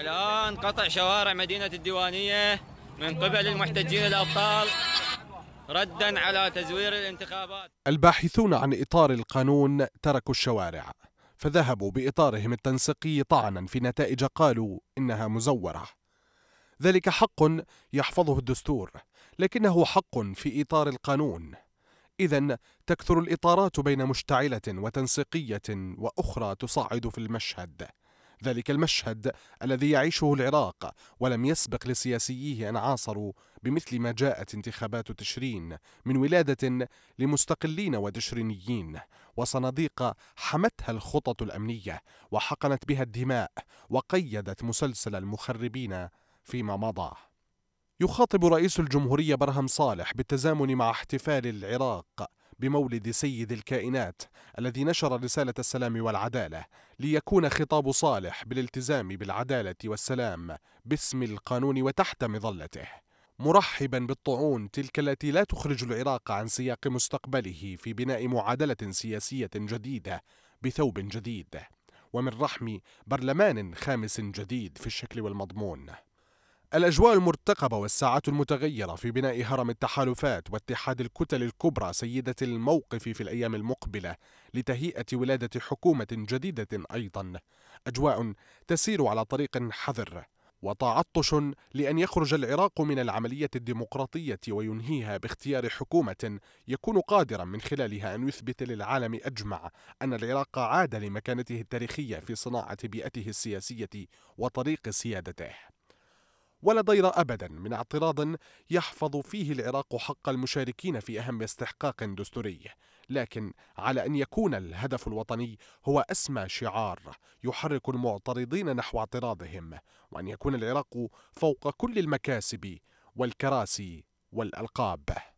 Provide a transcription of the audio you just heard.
الآن قطع شوارع مدينة الديوانية من قبل المحتجين الأبطال ردا على تزوير الانتخابات الباحثون عن إطار القانون تركوا الشوارع فذهبوا بإطارهم التنسيقي طعنا في نتائج قالوا إنها مزورة ذلك حق يحفظه الدستور لكنه حق في إطار القانون إذا تكثر الإطارات بين مشتعلة وتنسيقية وأخرى تصعد في المشهد ذلك المشهد الذي يعيشه العراق ولم يسبق لسياسييه أن عاصروا بمثل ما جاءت انتخابات تشرين من ولادة لمستقلين وتشرينيين وصناديق حمتها الخطط الأمنية وحقنت بها الدماء وقيدت مسلسل المخربين فيما مضى يخاطب رئيس الجمهورية برهم صالح بالتزامن مع احتفال العراق بمولد سيد الكائنات الذي نشر رسالة السلام والعدالة ليكون خطاب صالح بالالتزام بالعدالة والسلام باسم القانون وتحت مظلته مرحبا بالطعون تلك التي لا تخرج العراق عن سياق مستقبله في بناء معادلة سياسية جديدة بثوب جديد ومن رحم برلمان خامس جديد في الشكل والمضمون الأجواء المرتقبة والساعات المتغيرة في بناء هرم التحالفات واتحاد الكتل الكبرى سيدة الموقف في الأيام المقبلة لتهيئة ولادة حكومة جديدة أيضا أجواء تسير على طريق حذر وتعطش لأن يخرج العراق من العملية الديمقراطية وينهيها باختيار حكومة يكون قادرا من خلالها أن يثبت للعالم أجمع أن العراق عاد لمكانته التاريخية في صناعة بيئته السياسية وطريق سيادته ولا ضير ابدا من اعتراض يحفظ فيه العراق حق المشاركين في اهم استحقاق دستوري لكن على ان يكون الهدف الوطني هو اسمى شعار يحرك المعترضين نحو اعتراضهم وان يكون العراق فوق كل المكاسب والكراسي والالقاب